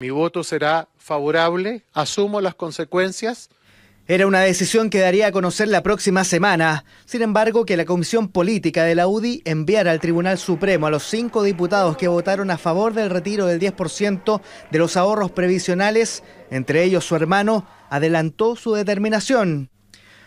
Mi voto será favorable, asumo las consecuencias. Era una decisión que daría a conocer la próxima semana. Sin embargo, que la Comisión Política de la UDI enviara al Tribunal Supremo a los cinco diputados que votaron a favor del retiro del 10% de los ahorros previsionales, entre ellos su hermano, adelantó su determinación.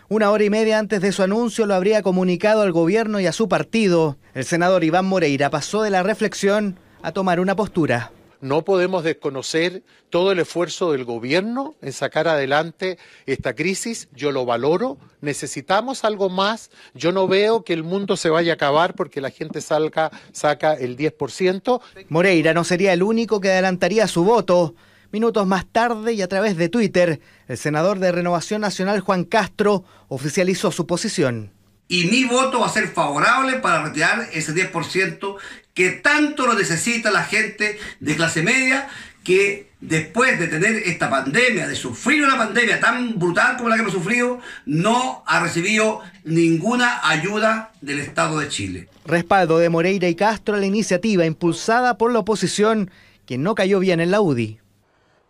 Una hora y media antes de su anuncio lo habría comunicado al gobierno y a su partido. El senador Iván Moreira pasó de la reflexión a tomar una postura. No podemos desconocer todo el esfuerzo del gobierno en sacar adelante esta crisis. Yo lo valoro. Necesitamos algo más. Yo no veo que el mundo se vaya a acabar porque la gente saca el 10%. Moreira no sería el único que adelantaría su voto. Minutos más tarde y a través de Twitter, el senador de Renovación Nacional Juan Castro oficializó su posición y mi voto va a ser favorable para retirar ese 10% que tanto lo necesita la gente de clase media que después de tener esta pandemia, de sufrir una pandemia tan brutal como la que hemos sufrido, no ha recibido ninguna ayuda del Estado de Chile. Respaldo de Moreira y Castro a la iniciativa impulsada por la oposición, que no cayó bien en la UDI.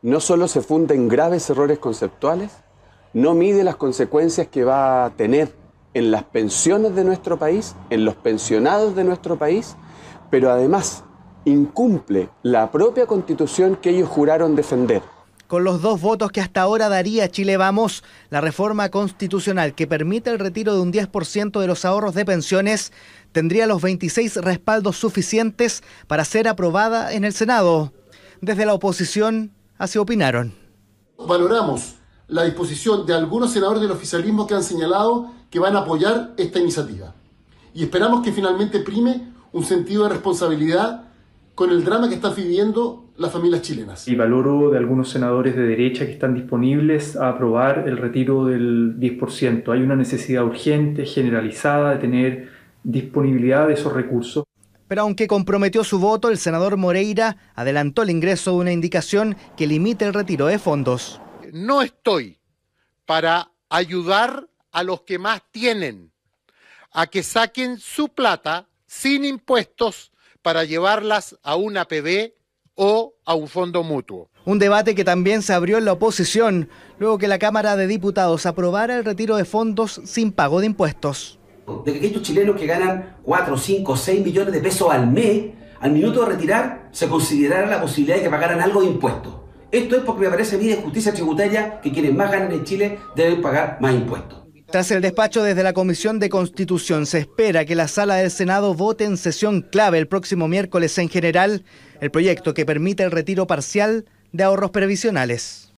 No solo se funden graves errores conceptuales, no mide las consecuencias que va a tener en las pensiones de nuestro país, en los pensionados de nuestro país, pero además incumple la propia constitución que ellos juraron defender. Con los dos votos que hasta ahora daría Chile Vamos, la reforma constitucional que permite el retiro de un 10% de los ahorros de pensiones tendría los 26 respaldos suficientes para ser aprobada en el Senado. Desde la oposición así opinaron. Valoramos la disposición de algunos senadores del oficialismo que han señalado que van a apoyar esta iniciativa. Y esperamos que finalmente prime un sentido de responsabilidad con el drama que están viviendo las familias chilenas. Y valoro de algunos senadores de derecha que están disponibles a aprobar el retiro del 10%. Hay una necesidad urgente, generalizada, de tener disponibilidad de esos recursos. Pero aunque comprometió su voto, el senador Moreira adelantó el ingreso de una indicación que limite el retiro de fondos no estoy para ayudar a los que más tienen a que saquen su plata sin impuestos para llevarlas a una PB o a un fondo mutuo. Un debate que también se abrió en la oposición, luego que la Cámara de Diputados aprobara el retiro de fondos sin pago de impuestos. De que aquellos chilenos que ganan 4, 5, 6 millones de pesos al mes, al minuto de retirar, se considerara la posibilidad de que pagaran algo de impuestos. Esto es porque me parece bien justicia tributaria que quienes más ganan en Chile deben pagar más impuestos. Tras el despacho desde la Comisión de Constitución, se espera que la sala del Senado vote en sesión clave el próximo miércoles en general el proyecto que permite el retiro parcial de ahorros previsionales.